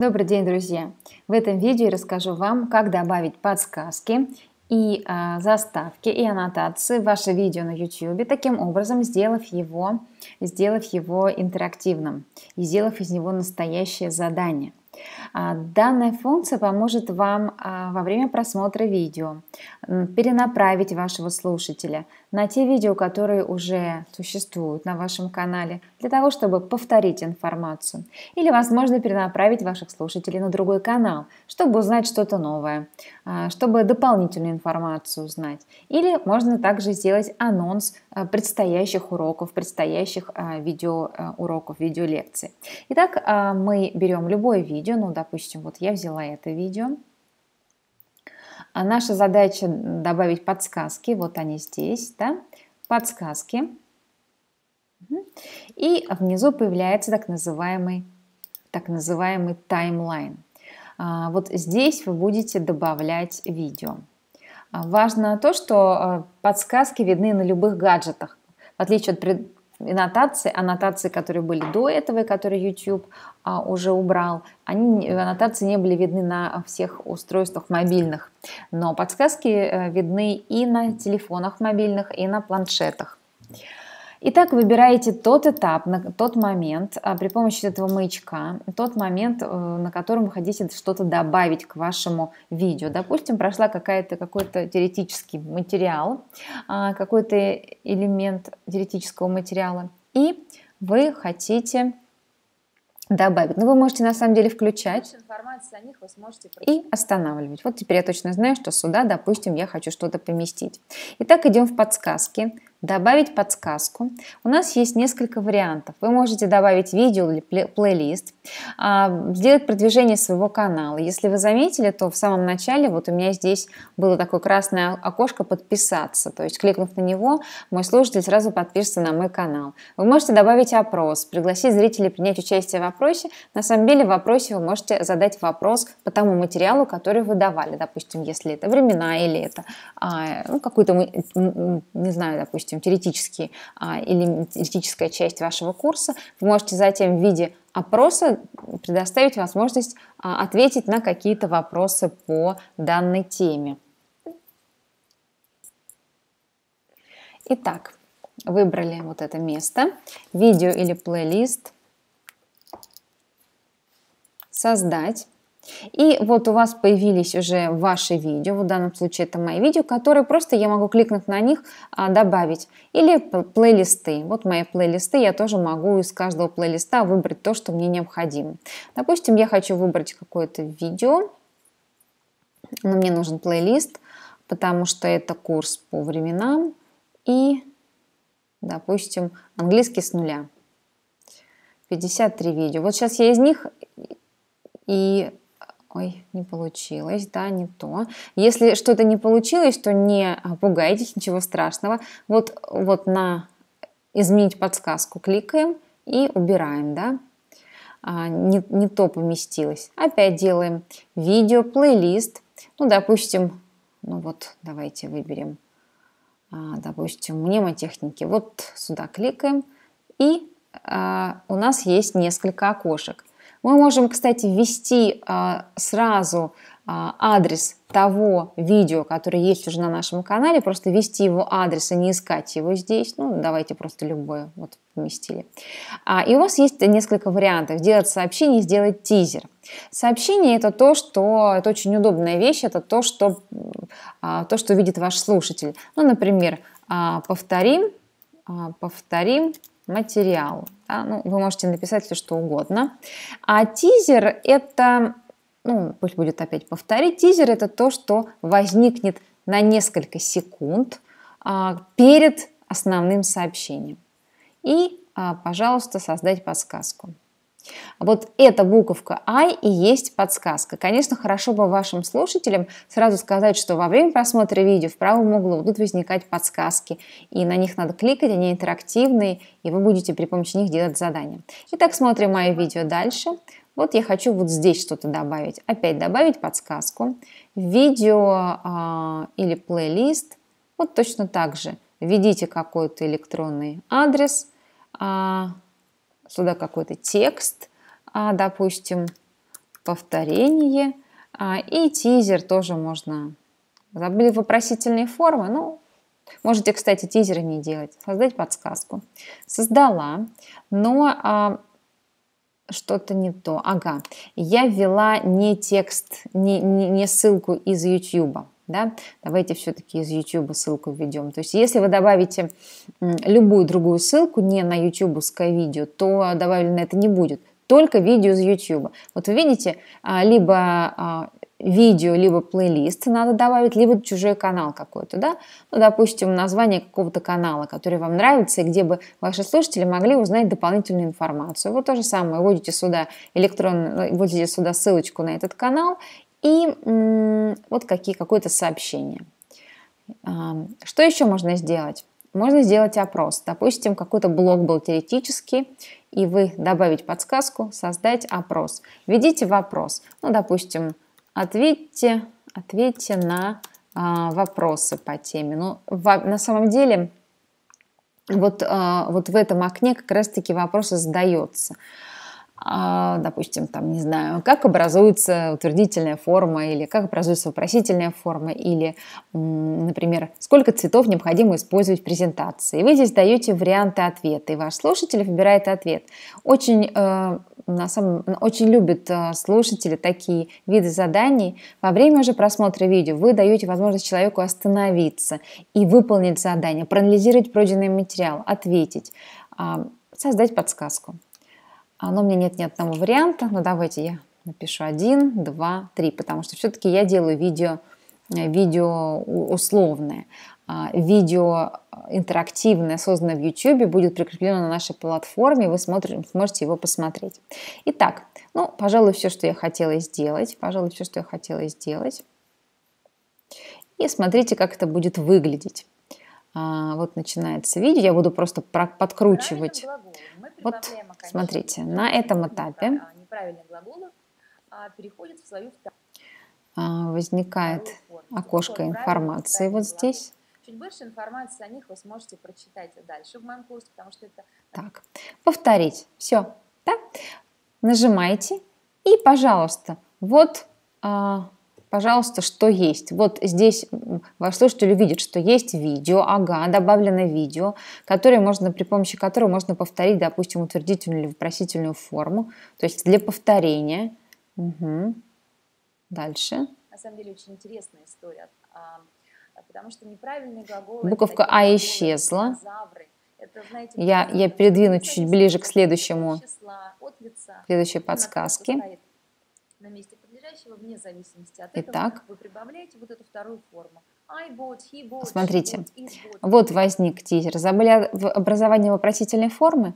Добрый день, друзья! В этом видео я расскажу вам, как добавить подсказки и э, заставки и аннотации в ваше видео на YouTube, таким образом сделав его, сделав его интерактивным и сделав из него настоящее задание – а, данная функция поможет вам а, во время просмотра видео перенаправить вашего слушателя на те видео, которые уже существуют на вашем канале, для того, чтобы повторить информацию. Или, возможно, перенаправить ваших слушателей на другой канал, чтобы узнать что-то новое, а, чтобы дополнительную информацию узнать. Или можно также сделать анонс предстоящих уроков, предстоящих видеоуроков, видеолекций. Итак, мы берем любое видео, видео, ну, допустим, вот я взяла это видео, а наша задача добавить подсказки, вот они здесь, да, подсказки, и внизу появляется так называемый, так называемый таймлайн. А, вот здесь вы будете добавлять видео. А, важно то, что а, подсказки видны на любых гаджетах. В отличие от аннотации, аннотации, которые были до этого и которые YouTube а, уже убрал, они, аннотации не были видны на всех устройствах мобильных. Но подсказки э, видны и на телефонах мобильных, и на планшетах. Итак, выбираете тот этап, на тот момент, а, при помощи этого маячка, тот момент, э, на котором вы хотите что-то добавить к вашему видео. Допустим, прошла какая-то, какой-то теоретический материал, а, какой-то элемент теоретического материала, и вы хотите добавить. Но ну, вы можете на самом деле включать них вы сможете и останавливать. Вот теперь я точно знаю, что сюда, допустим, я хочу что-то поместить. Итак, идем в подсказки добавить подсказку. У нас есть несколько вариантов. Вы можете добавить видео или плейлист, а, сделать продвижение своего канала. Если вы заметили, то в самом начале вот у меня здесь было такое красное окошко «Подписаться». То есть, кликнув на него, мой слушатель сразу подпишется на мой канал. Вы можете добавить опрос, пригласить зрителей принять участие в опросе. На самом деле в опросе вы можете задать вопрос по тому материалу, который вы давали. Допустим, если это времена или это а, ну, какую-то, не знаю, допустим, допустим, теоретический а, или теоретическая часть вашего курса, вы можете затем в виде опроса предоставить возможность а, ответить на какие-то вопросы по данной теме. Итак, выбрали вот это место, видео или плейлист, создать. И вот у вас появились уже ваши видео, в данном случае это мои видео, которые просто я могу кликнуть на них, а, добавить. Или плейлисты. Вот мои плейлисты, я тоже могу из каждого плейлиста выбрать то, что мне необходимо. Допустим, я хочу выбрать какое-то видео, но мне нужен плейлист, потому что это курс по временам и, допустим, английский с нуля. 53 видео. Вот сейчас я из них и ой, не получилось, да, не то. Если что-то не получилось, то не а, пугайтесь, ничего страшного. Вот, вот на изменить подсказку кликаем и убираем, да. А, не, не то поместилось. Опять делаем видео, плейлист. Ну, допустим, ну вот, давайте выберем, а, допустим, мнемотехники. Вот сюда кликаем, и а, у нас есть несколько окошек – мы можем, кстати, ввести а, сразу а, адрес того видео, которое есть уже на нашем канале, просто ввести его адрес, и не искать его здесь. Ну, давайте просто любое вот поместили. А, и у вас есть несколько вариантов. Сделать сообщение, сделать тизер. Сообщение это то, что это очень удобная вещь, это то, что, то, что видит ваш слушатель. Ну, например, повторим, повторим материал. Да? Ну, вы можете написать все, что угодно. А тизер – это, ну, пусть будет опять повторить, тизер – это то, что возникнет на несколько секунд а, перед основным сообщением. И, а, пожалуйста, создать подсказку. Вот эта буковка I и есть подсказка. Конечно, хорошо бы вашим слушателям сразу сказать, что во время просмотра видео в правом углу будут возникать подсказки, и на них надо кликать, они интерактивные, и вы будете при помощи них делать задания. Итак, смотрим мое видео дальше. Вот я хочу вот здесь что-то добавить. Опять добавить подсказку. Видео э, или плейлист. Вот точно так же. Введите какой-то электронный адрес. Э, сюда какой-то текст, а, допустим, повторение. А, и тизер тоже можно. Забыли вопросительные формы, ну, можете, кстати, тизеры не делать. Создать подсказку. Создала, но а, что-то не то. Ага, я ввела не текст, не, не, не ссылку из YouTube да, давайте все-таки из YouTube ссылку введем. То есть если вы добавите любую другую ссылку, не на ютубовское видео, то добавлено это не будет, только видео из YouTube. Вот вы видите, а, либо а, видео, либо плейлист надо добавить, либо чужой канал какой-то, да? Ну, допустим, название какого-то канала, который вам нравится, и где бы ваши слушатели могли узнать дополнительную информацию. Вот то же самое, вводите сюда электронную, ну, вводите сюда ссылочку на этот канал, и вот какие, какое-то сообщение. А, что еще можно сделать? Можно сделать опрос. Допустим, какой-то блок был теоретический, и вы добавить подсказку «Создать опрос». Введите вопрос. Ну, допустим, ответьте, ответьте на а, вопросы по теме. Ну, во, на самом деле, вот, а, вот в этом окне как раз-таки вопросы задаются. А, допустим, там, не знаю, как образуется утвердительная форма или как образуется вопросительная форма или, например, сколько цветов необходимо использовать в презентации. И вы здесь даете варианты ответа, и ваш слушатель выбирает ответ. Очень э, на самом, очень любят э, слушатели такие виды заданий. Во время уже просмотра видео вы даете возможность человеку остановиться и выполнить задание, проанализировать пройденный материал, ответить, а, создать подсказку. А, но ну, мне нет ни одного варианта, но давайте я напишу один, два, три, потому что все-таки я делаю видео, э, видео условное. А, видео э, интерактивное, созданное в YouTube, будет прикреплено на нашей платформе, вы смотрите, сможете его посмотреть. Итак, ну, пожалуй, все, что я хотела сделать. Пожалуй, все, что я хотела сделать. И смотрите, как это будет выглядеть. А, вот начинается видео, я буду просто подкручивать. Вот, смотрите, на этом этапе а, а, возникает окошко информации вот здесь. Чуть больше информации о них вы сможете прочитать дальше в моем курсе, потому что это... Так, повторить. Все, да? Нажимаете и, пожалуйста, вот пожалуйста, что есть. Вот здесь ваш слушатель увидит, что есть видео, ага, добавлено видео, которое можно, при помощи которого можно повторить, допустим, утвердительную или вопросительную форму, то есть для повторения. Угу. Дальше. На самом деле очень интересная история, а, потому что неправильный глагол... Буковка «а» исчезла. Это, знаете, я, я передвину чуть ближе к следующему, числа, следующей подсказке. На месте говорящего, вне зависимости от этого, Итак, вы прибавляете вот эту вторую форму. Bought, bought, Смотрите, bought, вот возник тизер. Забыли образование вопросительной формы?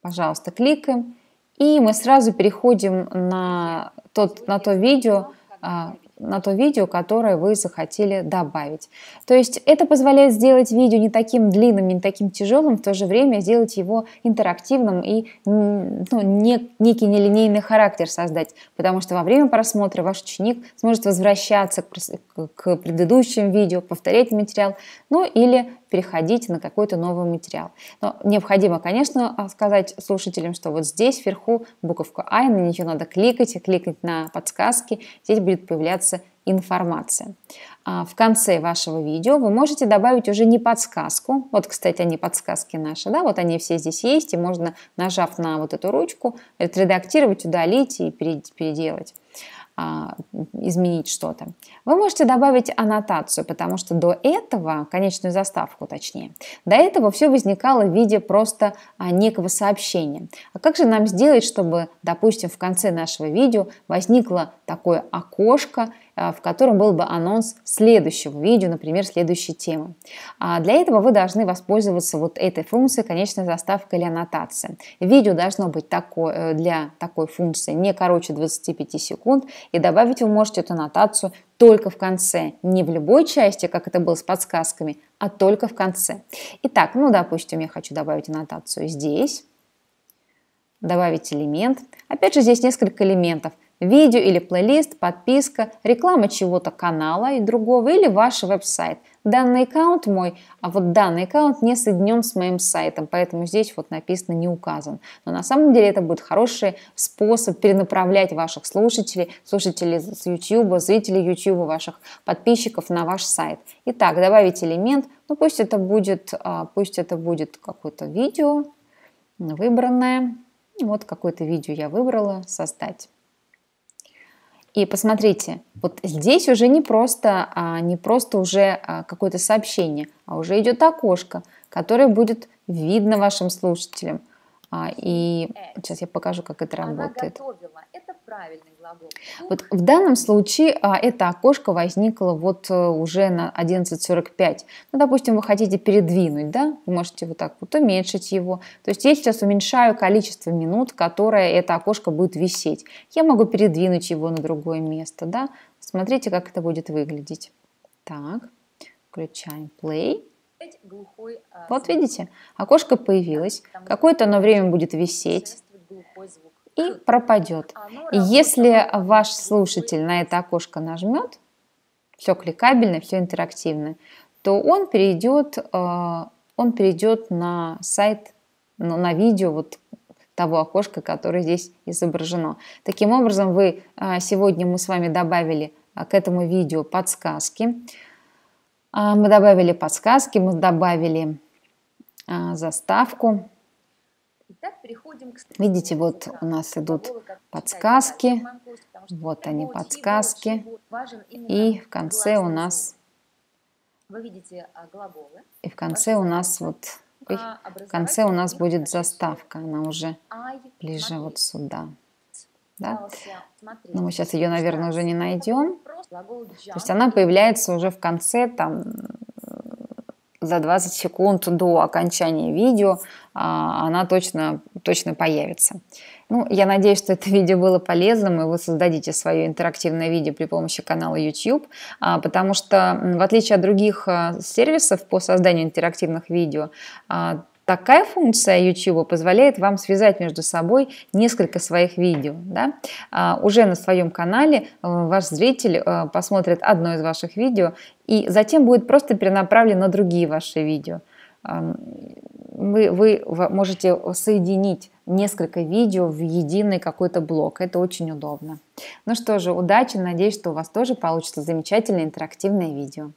Пожалуйста, кликаем. И мы сразу переходим на, тот, на то видео, на то видео, которое вы захотели добавить. То есть это позволяет сделать видео не таким длинным, не таким тяжелым, в то же время сделать его интерактивным и ну, не, некий нелинейный характер создать, потому что во время просмотра ваш ученик сможет возвращаться к, к предыдущим видео, повторять материал, ну или переходить на какой-то новый материал. Но необходимо, конечно, а, сказать слушателям, что вот здесь вверху буковка «I», «А», на нее надо кликать, кликать на подсказки, здесь будет появляться информация. А, в конце вашего видео вы можете добавить уже не подсказку. Вот, кстати, они подсказки наши, да, вот они все здесь есть, и можно, нажав на вот эту ручку, отредактировать, удалить и переделать а, изменить что-то. Вы можете добавить аннотацию, потому что до этого, конечную заставку точнее, до этого все возникало в виде просто а, некого сообщения. А как же нам сделать, чтобы, допустим, в конце нашего видео возникло такое окошко, а, в котором был бы анонс следующего видео, например, следующей темы. А, для этого вы должны воспользоваться вот этой функцией конечная заставка или аннотация. Видео должно быть такое, э, для такой функции не короче 25 секунд, и добавить вы можете эту аннотацию только в конце, не в любой части, как это было с подсказками, а только в конце. Итак, ну, допустим, я хочу добавить аннотацию здесь, добавить элемент. Опять же, здесь несколько элементов – Видео или плейлист, подписка, реклама чего-то канала и другого или ваш веб-сайт. Данный аккаунт мой, а вот данный аккаунт не соединен с моим сайтом, поэтому здесь вот написано не указан. Но на самом деле это будет хороший способ перенаправлять ваших слушателей, слушателей с YouTube, зрителей YouTube, ваших подписчиков на ваш сайт. Итак, добавить элемент, ну пусть это будет, а, пусть это будет какое-то видео выбранное. Вот какое-то видео я выбрала, создать. И посмотрите, вот здесь уже не просто, а, не просто уже а, какое-то сообщение, а уже идет окошко, которое будет видно вашим слушателям. А, и э, сейчас я покажу, как это Она работает. Готовила правильный глагол. Ну, вот в данном случае а, это окошко возникло вот э, уже на 11.45. Ну, допустим, вы хотите передвинуть, да, вы можете вот так вот уменьшить его. То есть я сейчас уменьшаю количество минут, которое это окошко будет висеть. Я могу передвинуть его на другое место, да. Смотрите, как это будет выглядеть. Так, включаем play. А, вот видите, окошко появилось, какое-то оно время будет висеть и пропадет. А, ну, и если ну, ваш ну, слушатель на это окошко нажмет, все кликабельно, все интерактивно, то он перейдет, э, он перейдет на сайт, на видео вот того окошка, которое здесь изображено. Таким образом, вы э, сегодня мы с вами добавили э, к этому видео подсказки. А, мы добавили подсказки, мы добавили заставку. Видите, вот у нас идут подсказки. Вот они, подсказки. А, И в конце у нас... И в конце у нас вот... Ой, в конце у нас будет заставка. Она уже а, ближе вот сюда. Да? Но мы сейчас ее, наверное, уже не найдем. То есть она появляется уже в конце, там, за 20 секунд до окончания видео а, она точно, точно появится. Ну, я надеюсь, что это видео было полезным, и вы создадите свое интерактивное видео при помощи канала YouTube, а, потому что, в отличие от других а, сервисов по созданию интерактивных видео, Такая функция YouTube позволяет вам связать между собой несколько своих видео. Да? А, уже на своем канале э, ваш зритель а, посмотрит одно из ваших видео и затем будет просто перенаправлен на другие ваши видео. Вы, вы можете соединить несколько видео в единый какой-то блок. Это очень удобно. Ну что же, удачи. Надеюсь, что у вас тоже получится замечательное интерактивное видео.